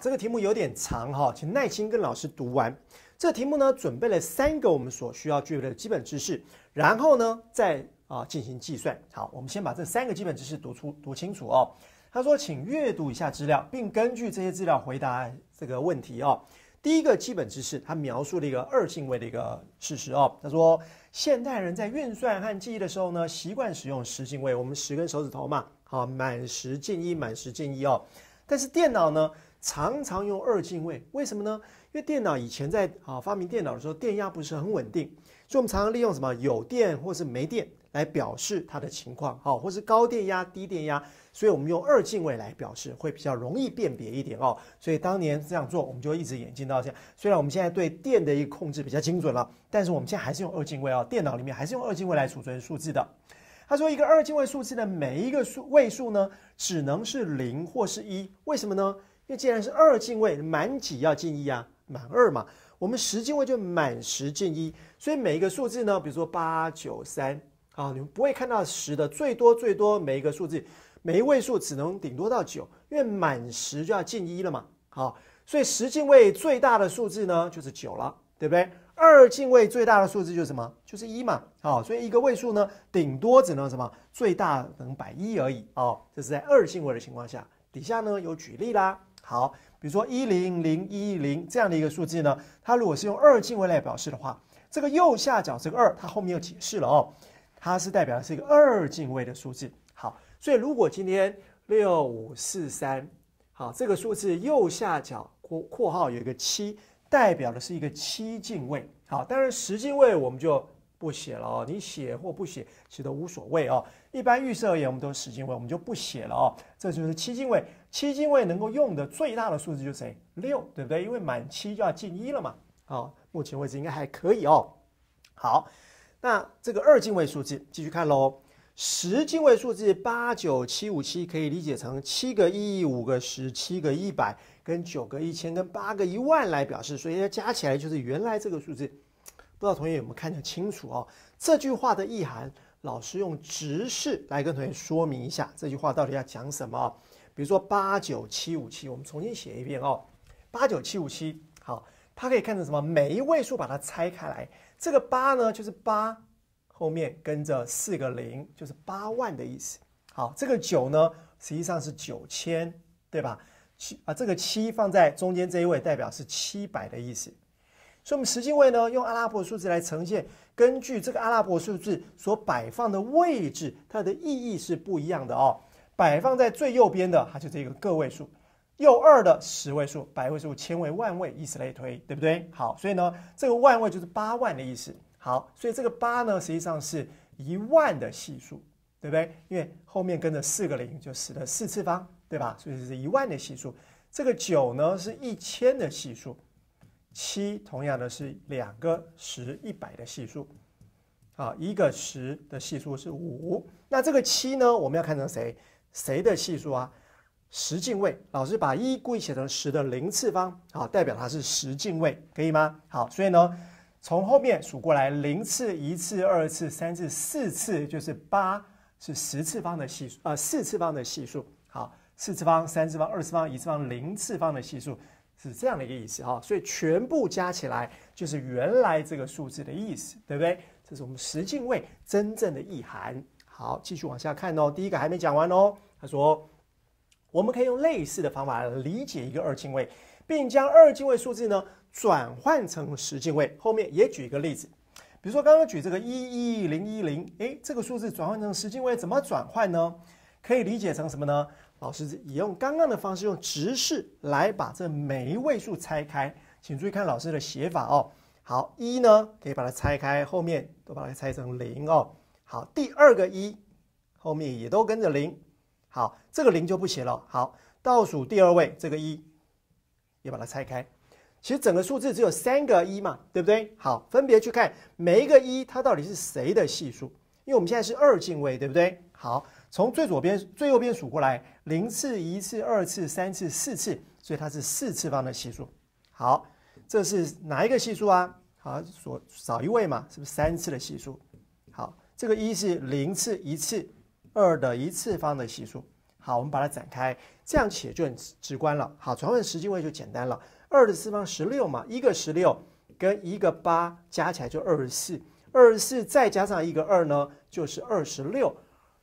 这个题目有点长哈，请耐心跟老师读完。这题目呢，准备了三个我们所需要具备的基本知识，然后呢，再啊进行计算。好，我们先把这三个基本知识读出读清楚哦。他说，请阅读一下资料，并根据这些资料回答这个问题哦。第一个基本知识，他描述了一个二进位的一个事实哦。他说，现代人在运算和记忆的时候呢，习惯使用十进位，我们十根手指头嘛。好，满十进一，满十进一哦。但是电脑呢，常常用二进位，为什么呢？因为电脑以前在啊发明电脑的时候，电压不是很稳定，所以我们常常利用什么有电或是没电来表示它的情况，好，或是高电压、低电压，所以我们用二进位来表示会比较容易辨别一点哦。所以当年这样做，我们就一直演进到现在。虽然我们现在对电的一个控制比较精准了，但是我们现在还是用二进位哦，电脑里面还是用二进位来储存数字的。他说，一个二进位数字的每一个数位数呢，只能是零或是一。为什么呢？因为既然是二进位，满几要进一啊，满二嘛。我们十进位就满十进一，所以每一个数字呢，比如说八九三啊，你们不会看到十的，最多最多每一个数字，每一位数只能顶多到九，因为满十就要进一了嘛。好，所以十进位最大的数字呢，就是九了，对不对？二进位最大的数字就是什么？就是一嘛。好，所以一个位数呢，顶多只能什么？最大能摆一而已。哦，这是在二进位的情况下。底下呢有举例啦。好，比如说一零零一零这样的一个数字呢，它如果是用二进位来表示的话，这个右下角这个二，它后面有解释了哦，它是代表的是一个二进位的数字。好，所以如果今天六五四三，好，这个数字右下角括括号有一个七。代表的是一个七进位，好，当然十进位我们就不写了哦，你写或不写其实都无所谓哦。一般预设而言，我们都是十进位，我们就不写了哦。这就是七进位，七进位能够用的最大的数字就是六，对不对？因为满七就要进一了嘛。好，目前为止应该还可以哦。好，那这个二进位数字继续看喽。十进位数字八九七五七可以理解成七个一，五个十，七个一百。跟九个一千，跟八个一万来表示，所以要加起来就是原来这个数字。不知道同学有没有看得清楚哦？这句话的意涵，老师用直视来跟同学说明一下，这句话到底要讲什么？比如说八九七五七，我们重新写一遍哦。八九七五七，好，它可以看成什么？每一位数把它拆开来，这个八呢，就是八，后面跟着四个零，就是八万的意思。好，这个九呢，实际上是九千，对吧？七啊，这个七放在中间这一位，代表是七百的意思。所以，我们十进位呢，用阿拉伯数字来呈现，根据这个阿拉伯数字所摆放的位置，它的意义是不一样的哦。摆放在最右边的，它就这个个位数；右二的十位数、百位数、千位、万位，以此类推，对不对？好，所以呢，这个万位就是八万的意思。好，所以这个八呢，实际上是一万的系数，对不对？因为后面跟着四个零，就使得四次方。对吧？所以是一万的系数，这个九呢是一千的系数，七同样的是两个十一百的系数，啊，一个十的系数是五。那这个七呢，我们要看成谁谁的系数啊？十进位，老师把一故意写成十的零次方，好，代表它是十进位，可以吗？好，所以呢，从后面数过来，零次、一次、二次、三次、四次，就是八是十次方的系数，呃，四次方的系数，好。四次方、三次方、二次方、一次方、零次方的系数是这样的一个意思哈，所以全部加起来就是原来这个数字的意思，对不对？这是我们十进位真正的意涵。好，继续往下看哦，第一个还没讲完哦。他说，我们可以用类似的方法来理解一个二进位，并将二进位数字呢转换成十进位。后面也举一个例子，比如说刚刚举这个一一零一零，哎，这个数字转换成十进位怎么转换呢？可以理解成什么呢？老师也用刚刚的方式，用直视来把这每一位数拆开，请注意看老师的写法哦。好，一呢，可以把它拆开，后面都把它拆成零哦。好，第二个一，后面也都跟着零。好，这个零就不写了。好，倒数第二位这个一，也把它拆开。其实整个数字只有三个一嘛，对不对？好，分别去看每一个一，它到底是谁的系数？因为我们现在是二进位，对不对？好。从最左边最右边数过来，零次、一次、二次、三次、四次，所以它是四次方的系数。好，这是哪一个系数啊？好，所少一位嘛，是不是三次的系数？好，这个一是零次、一次、二的一次方的系数。好，我们把它展开，这样写就很直观了。好，转换十进位就简单了，二的次方十六嘛，一个十六跟一个八加起来就二十四，二十四再加上一个二呢，就是二十六。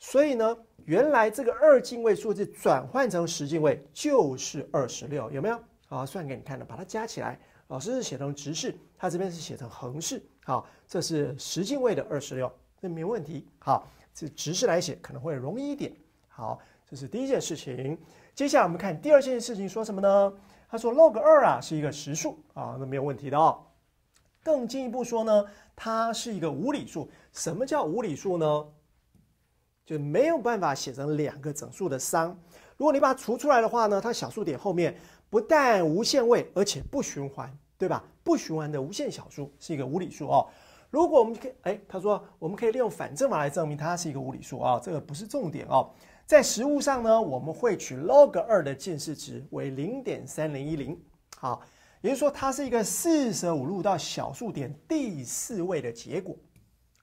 所以呢，原来这个二进位数字转换成十进位就是二十六，有没有啊？算给你看了，把它加起来。老师是写成直式，他这边是写成横式。好，这是十进位的二十六，那没问题。好，这直式来写可能会容易一点。好，这是第一件事情。接下来我们看第二件事情说什么呢？他说 log 二啊是一个实数啊，那没有问题的。哦。更进一步说呢，它是一个无理数。什么叫无理数呢？就没有办法写成两个整数的商。如果你把它除出来的话呢，它小数点后面不但无限位，而且不循环，对吧？不循环的无限小数是一个无理数哦。如果我们可以，哎，他说我们可以利用反证法来证明它是一个无理数啊，这个不是重点哦。在实物上呢，我们会取 log 二的近似值为零点三零一零，好，也就是说它是一个四舍五入到小数点第四位的结果。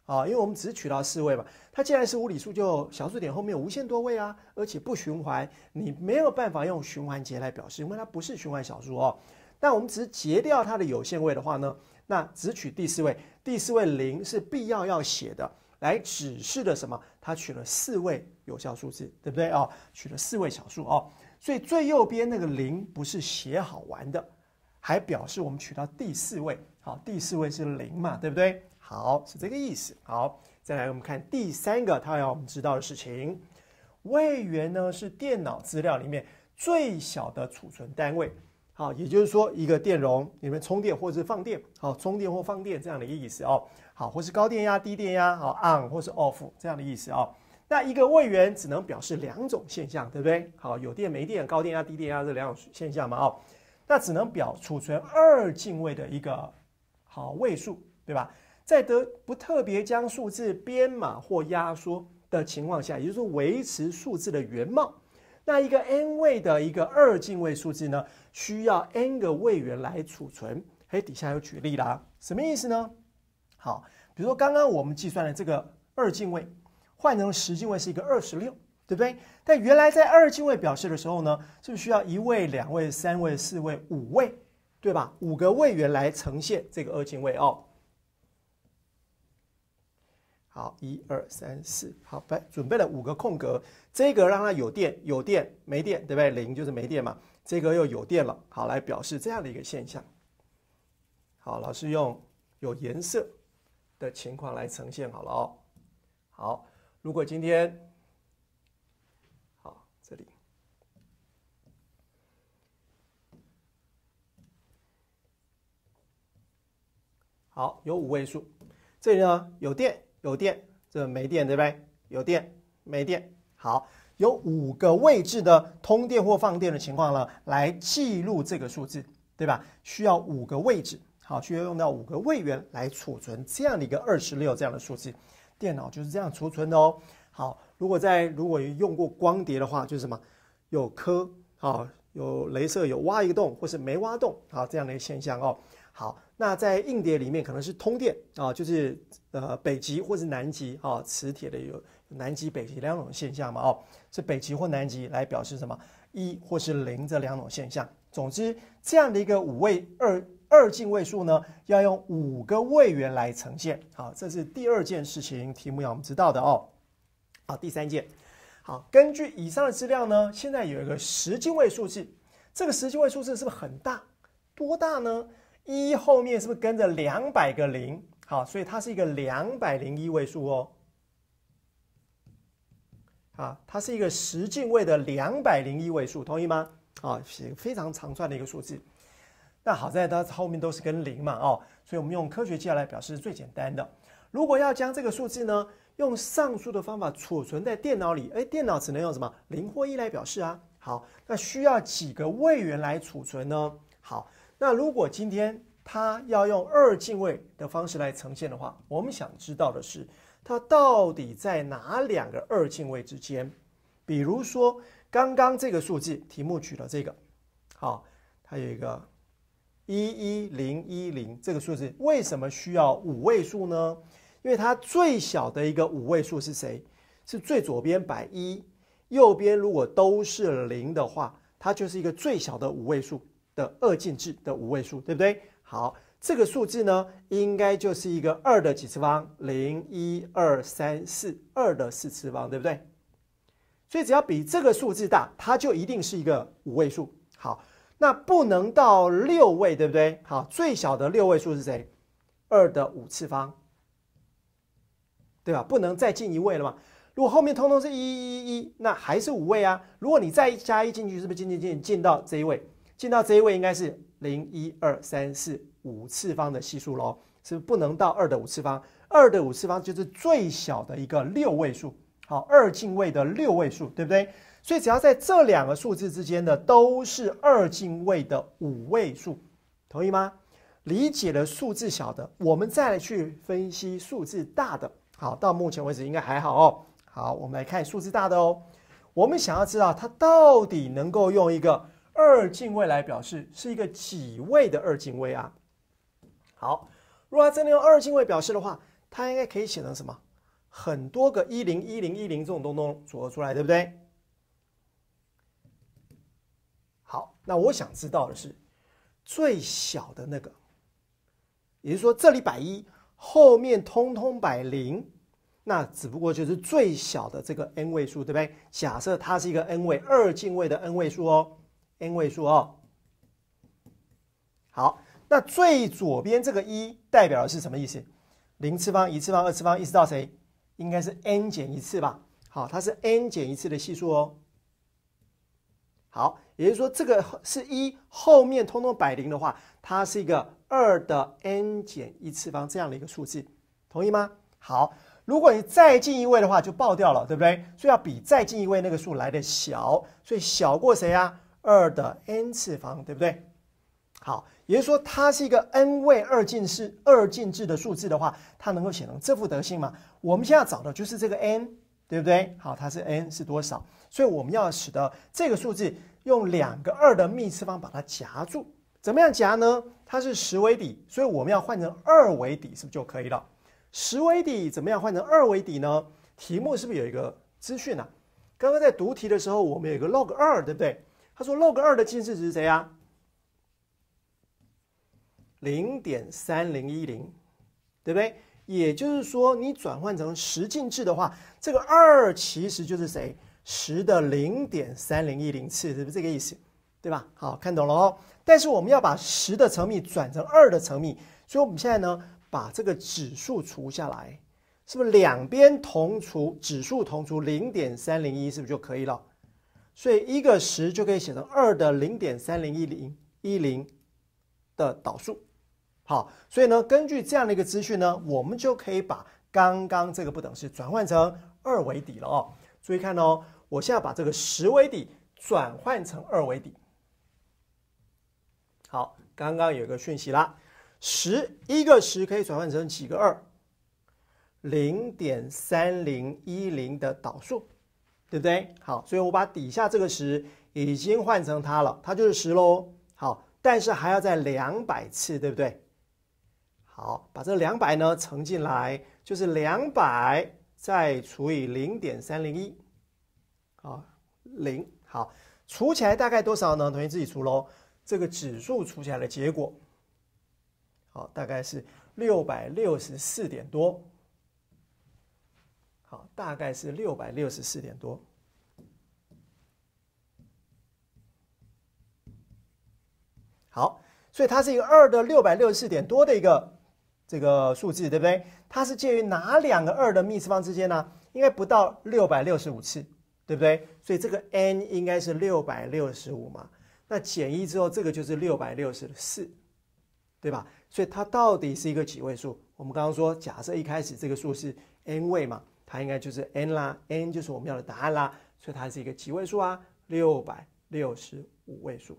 啊，因为我们只取到四位嘛，它既然是无理数，就小数点后面有无限多位啊，而且不循环，你没有办法用循环节来表示，因为它不是循环小数哦。但我们只截掉它的有限位的话呢，那只取第四位，第四位零是必要要写的，来指示的什么？它取了四位有效数字，对不对啊？取了四位小数哦，所以最右边那个零不是写好玩的，还表示我们取到第四位，好，第四位是零嘛，对不对？好，是这个意思。好，再来我们看第三个，他要我们知道的事情，位元呢是电脑资料里面最小的储存单位。好，也就是说一个电容里面充电或者是放电，好，充电或放电这样的意思哦。好，或是高电压、低电压，好，on 或是 off 这样的意思哦。那一个位元只能表示两种现象，对不对？好，有电没电，高电压、低电压这两种现象嘛？哦，那只能表储存二进位的一个好位数，对吧？在得不特别将数字编码或压缩的情况下，也就是说维持数字的原貌，那一个 n 位的一个二进位数字呢，需要 n 个位元来储存。哎，底下有举例啦，什么意思呢？好，比如说刚刚我们计算的这个二进位，换成十进位是一个二十六，对不对？但原来在二进位表示的时候呢，是不是需要一位、两位、三位、四位、五位，对吧？五个位元来呈现这个二进位哦。好，一二三四，好，拜，准备了五个空格，这个让它有电，有电，没电，对不对？零就是没电嘛，这个又有电了，好，来表示这样的一个现象。好，老师用有颜色的情况来呈现好了哦。好，如果今天，好，这里，好，有五位数，这里呢有电。有电，这没电，对不对？有电，没电。好，有五个位置的通电或放电的情况了，来记录这个数字，对吧？需要五个位置，好，需要用到五个位元来储存这样的一个二十六这样的数字，电脑就是这样储存的哦。好，如果在如果用过光碟的话，就是什么，有颗，好，有镭射，有挖一个洞或是没挖洞，好，这样的一个现象哦。好，那在硬碟里面可能是通电啊，就是呃北极或是南极啊，磁铁的有南极、北极两种现象嘛，哦，是北极或南极来表示什么一或是零这两种现象。总之，这样的一个五位二二进位数呢，要用五个位元来呈现。好，这是第二件事情，题目要我们知道的哦。好，第三件，好，根据以上的资料呢，现在有一个十进位数字，这个十进位数字是不是很大？多大呢？一后面是不是跟着两百个零？好，所以它是一个两百零一位数哦。啊，它是一个十进位的两百零一位数，同意吗？啊，是一个非常长串的一个数字。那好在它后面都是跟零嘛，哦，所以我们用科学计算来表示最简单的。如果要将这个数字呢，用上述的方法储存在电脑里，哎，电脑只能用什么零或一来表示啊？好，那需要几个位元来储存呢？好。那如果今天它要用二进位的方式来呈现的话，我们想知道的是它到底在哪两个二进位之间？比如说刚刚这个数字题目举了这个，好，它有一个一一零一零这个数字，为什么需要五位数呢？因为它最小的一个五位数是谁？是最左边摆一，右边如果都是零的话，它就是一个最小的五位数。的二进制的五位数，对不对？好，这个数字呢，应该就是一个二的几次方，零一二三四，二的四次方，对不对？所以只要比这个数字大，它就一定是一个五位数。好，那不能到六位，对不对？好，最小的六位数是谁？二的五次方，对吧？不能再进一位了嘛。如果后面通通是一一一，那还是五位啊。如果你再加一进去，是不是进进进进到这一位？进到这一位应该是零一二三四五次方的系数喽，是不能到二的五次方，二的五次方就是最小的一个六位数，好，二进位的六位数，对不对？所以只要在这两个数字之间的都是二进位的五位数，同意吗？理解了数字小的，我们再来去分析数字大的，好，到目前为止应该还好哦。好，我们来看数字大的哦，我们想要知道它到底能够用一个。二进位来表示是一个几位的二进位啊？好，如果真的用二进位表示的话，它应该可以写成什么？很多个一零一零一零这种东东组合出来，对不对？好，那我想知道的是最小的那个，也就是说这里摆一，后面通通摆零，那只不过就是最小的这个 n 位数，对不对？假设它是一个 n 位二进位的 n 位数哦。n 位数哦，好，那最左边这个一代表的是什么意思？零次方、一次方、二次方一直到谁？应该是 n 减一次吧？好，它是 n 减一次的系数哦。好，也就是说这个是一后面通通摆零的话，它是一个二的 n 减一次方这样的一个数字，同意吗？好，如果你再进一位的话就爆掉了，对不对？所以要比再进一位那个数来的小，所以小过谁啊？二的 n 次方，对不对？好，也就是说它是一个 n 位二进式二进制的数字的话，它能够写成这副德性嘛？我们现在找的就是这个 n，对不对？好，它是 n 是多少？所以我们要使得这个数字用两个二的幂次方把它夹住，怎么样夹呢？它是十为底，所以我们要换成二为底，是不是就可以了？十为底怎么样换成二为底呢？题目是不是有一个资讯呢？刚刚在读题的时候，我们有一个 log 二，对不对？他说，log 二的近似值谁呀？零点三零一零，对不对？也就是说，你转换成十进制的话，这个二其实就是谁？十的零点三零一零次，是不是这个意思？对吧？好看懂了哦。但是我们要把十的乘幂转成二的乘幂，所以我们现在呢，把这个指数除下来，是不是两边同除，指数同除零点三零一，是不是就可以了？所以一个十就可以写成二的零点三零一零一零的导数。好，所以呢，根据这样的一个资讯呢，我们就可以把刚刚这个不等式转换成二为底了哦。注意看哦，我现在把这个十为底转换成二为底。好，刚刚有一个讯息啦，十一个十可以转换成几个二？零点三零一零的导数。对不对？好，所以我把底下这个十已经换成它了，它就是十喽。好，但是还要再两百次，对不对？好，把这两百呢乘进来，就是两百再除以零点三零一，啊，零好除起来大概多少呢？同学自己除喽。这个指数除起来的结果，好，大概是六百六十四点多。好，大概是六百六十四点多。好，所以它是一个二的六百六十四点多的一个这个数字，对不对？它是介于哪两个二的幂次方之间呢？应该不到六百六十五次，对不对？所以这个 n 应该是六百六十五嘛。那减一之后，这个就是六百六十四，对吧？所以它到底是一个几位数？我们刚刚说，假设一开始这个数是 n 位嘛。它应该就是 n 啦，n 就是我们要的答案啦，所以它是一个几位数啊？六百六十五位数，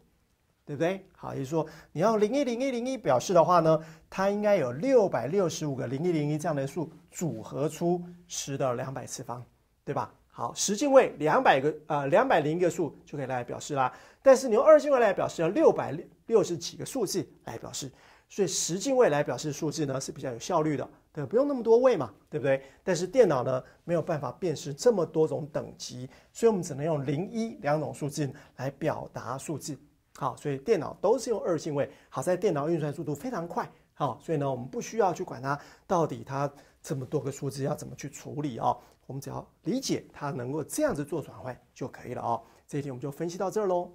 对不对？好，也就是说，你要零一零一零一表示的话呢，它应该有六百六十五个零一零一这样的数组合出十的两百次方，对吧？好，十进位两百个呃两百零个数就可以来表示啦，但是你用二进位来表示要六百六六十几个数字来表示。所以十进位来表示数字呢是比较有效率的，对，不用那么多位嘛，对不对？但是电脑呢没有办法辨识这么多种等级，所以我们只能用零一两种数字来表达数字。好，所以电脑都是用二进位。好在电脑运算速度非常快，好，所以呢我们不需要去管它到底它这么多个数字要怎么去处理哦，我们只要理解它能够这样子做转换就可以了。哦。这题我们就分析到这儿喽。